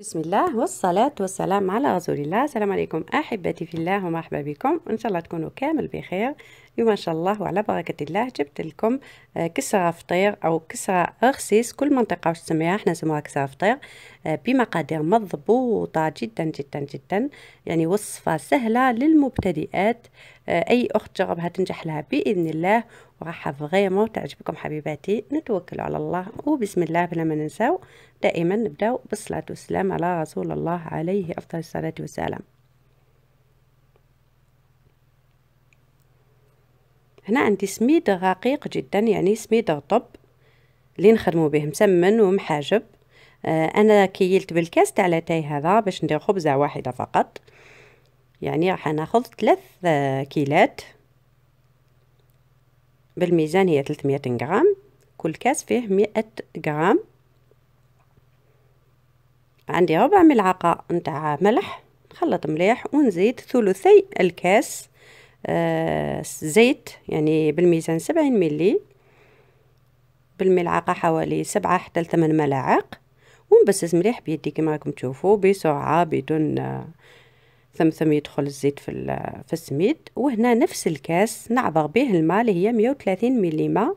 بسم الله والصلاة والسلام على رسول الله السلام عليكم أحبتي في الله ومرحبا بكم إن شاء الله تكونوا كامل بخير اليوم ان شاء الله وعلى بركه الله جبت لكم آه، كسره فطير او كسره رخسيس كل منطقه واش تسميها حنا نسموها كسره فطير آه، بمقادير مضبوطه جدا جدا جدا يعني وصفه سهله للمبتدئات آه، اي اخت تجربها تنجح لها باذن الله وراح فريمون تعجبكم حبيباتي نتوكلوا على الله وبسم الله بلا ما ننساو دائما نبداو بالصلاه والسلام على رسول الله عليه افضل الصلاه والسلام هنا عندي سميد رقيق جدا يعني سميد رطب اللي نخدمو به مسمن ومحاجب آه انا كيلت بالكاس تاع لاتاي هذا باش ندير خبزه واحده فقط يعني راح ناخذ 3 آه، كيلات بالميزان هي 300 غرام كل كاس فيه 100 غرام عندي ربع ملعقه نتاع ملح نخلط مليح ونزيد ثلثي الكاس آه، زيت يعني بالميزان سبعين ملي بالملعقة حوالي سبعة حتى لثمان ملاعق ونبسس مليح بيدي كما راكم تشوفوا بسرعة بدون آه، ثمثم يدخل الزيت في في السميد وهنا نفس الكاس نعبر به الماء اللي هي 130 ما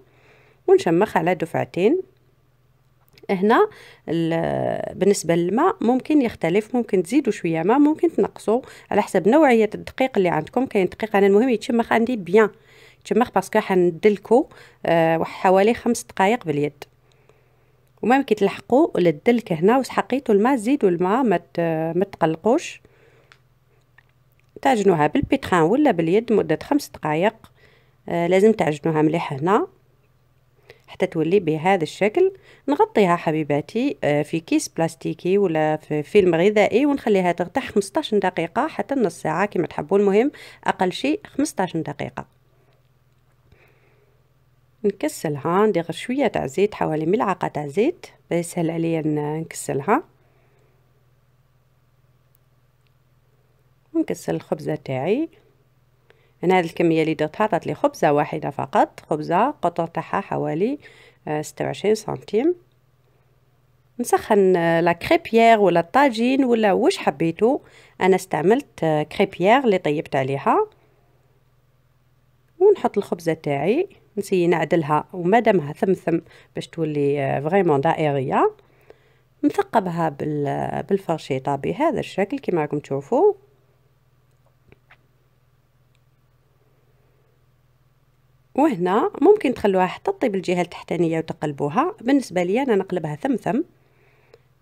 ونشمخ على دفعتين هنا بالنسبه للماء ممكن يختلف ممكن تزيدوا شويه ماء ممكن تنقصوا على حسب نوعيه الدقيق اللي عندكم كاين دقيق انا المهم يتشمخ عندي بيان يتشمخ باسكو حندلكو أه حوالي خمس دقائق باليد وما ممكن تلحقوا للدلك هنا وسحقيتوا الماء زيدوا الماء ما ما تقلقوش تعجنوها بالبيتخان ولا باليد مده خمس دقائق آه لازم تعجنوها مليح هنا حتى تولي بهذا الشكل نغطيها حبيباتي آه، في كيس بلاستيكي ولا في فيلم غذائي ونخليها ترتاح 15 دقيقة حتى نص ساعة كما تحبوا المهم أقل شيء 15 دقيقة نكسلها ندير شوية تاع زيت حوالي ملعقة تاع زيت يسهل عليا نكسلها ونكسل الخبزة تاعي من هذه الكمية اللي درت حطت لي خبزة واحدة فقط خبزة قطر تاعها حوالي آه، ستة سنتيم نسخن آه، لا كريبيير ولا الطاجين ولا واش حبيتو انا استعملت آه، كريبيير اللي طيبت عليها ونحط الخبزه تاعي نسي نعدلها ومادامها ثمثم باش تولي فريمون دائريه نثقبها بالفرشيطه بهذا الشكل كما راكم تشوفوا وهنا ممكن تخلوها حتى تطيب الجهه التحتانيه وتقلبوها بالنسبه لي انا نقلبها ثمثم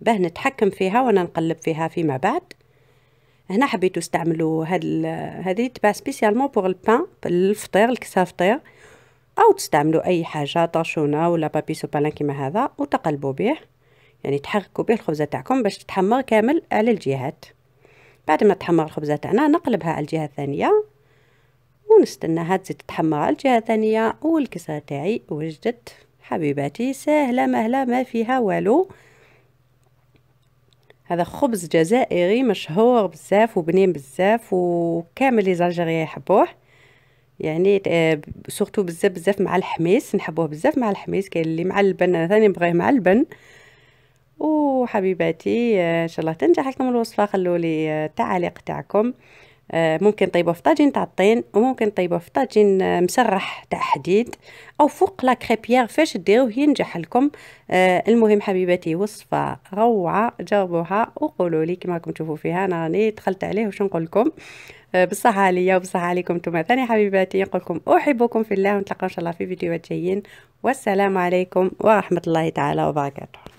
باه نتحكم فيها وانا نقلب فيها فيما بعد هنا حبيتو استعملوا هاد هذه تبع سبيسيالمون بوغ البان الفطير الكسا فطير او تستعملوا اي حاجه طاشونه ولا بابي سوبالان كيما هذا وتقلبوا به يعني تحركوا به الخبزه تاعكم باش تتحمر كامل على الجهات بعد ما تحمر الخبزه تاعنا نقلبها على الجهه الثانيه ونستناها تزيد تتحمر على الجهه الثانيه والكسره تاعي وجدت حبيباتي ساهله مهله ما فيها والو هذا خبز جزائري مشهور بزاف وبنين بزاف وكامل لي زالجيريا يحبوه يعني سورتو بزاف بزاف مع الحميس نحبوه بزاف مع الحميس كاين اللي مع اللبن انا ثاني نبغيه مع اللبن وحبيباتي ان شاء الله تنجح لكم الوصفه خلوا لي التعاليق تاعكم آه، ممكن طيبوه في طاجين تاع الطين وممكن طيبوه في طاجين آه، مسرح تاع حديد او فوق لا كريبيير فاش ديروه ينجح لكم آه، المهم حبيباتي وصفه روعه جربوها وقولوا لي كما راكم تشوفوا فيها انا راني دخلت عليه وش نقول لكم بالصحة عليا وبالصحة عليكم نتوما ثاني حبيباتي نقول لكم أحبكم في الله ونتلاقاو إن شاء الله في فيديوهات جايين والسلام عليكم ورحمة الله تعالى وبركاته